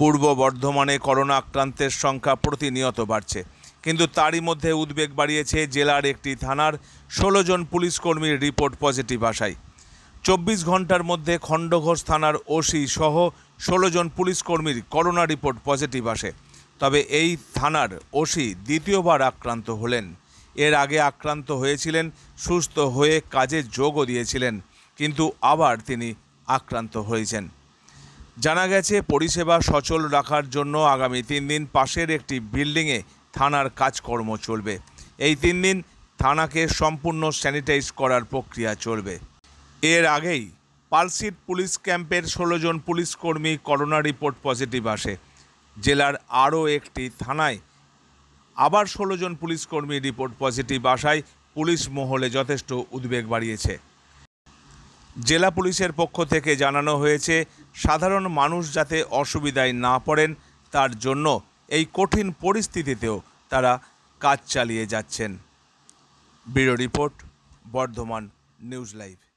পূর্ব বর্ধমানে করোনা আক্রান্তের সংখ্যা প্রতিনিয়ত বাড়ছে কিন্তু তারই মধ্যে উদ্বেগ বাড়িয়েছে জেলার একটি থানার ষোলো জন পুলিশ কর্মীর রিপোর্ট পজিটিভ আসায় চব্বিশ ঘন্টার মধ্যে খণ্ডঘোষ থানার ওসি সহ ষোলো জন পুলিশ কর্মীর করোনা রিপোর্ট পজিটিভ আসে তবে এই থানার ওসি দ্বিতীয়বার আক্রান্ত হলেন এর আগে আক্রান্ত হয়েছিলেন সুস্থ হয়ে কাজে যোগও দিয়েছিলেন কিন্তু আবার তিনি আক্রান্ত হয়েছেন জানা গেছে পরিষেবা সচল রাখার জন্য আগামী তিন দিন পাশের একটি বিল্ডিংয়ে থানার কাজকর্ম চলবে এই তিন দিন থানাকে সম্পূর্ণ স্যানিটাইজ করার প্রক্রিয়া চলবে এর আগেই পালসিট পুলিশ ক্যাম্পের ষোলো জন পুলিশ কর্মী করোনা রিপোর্ট পজিটিভ আসে জেলার আরও একটি থানায় আবার ষোলো জন পুলিশ কর্মী রিপোর্ট পজিটিভ আসায় পুলিশ মহলে যথেষ্ট উদ্বেগ বাড়িয়েছে জেলা পুলিশের পক্ষ থেকে জানানো হয়েছে সাধারণ মানুষ যাতে অসুবিধায় না পড়েন তার জন্য এই কঠিন পরিস্থিতিতেও তারা কাজ চালিয়ে যাচ্ছেন bureau report Bardhaman news live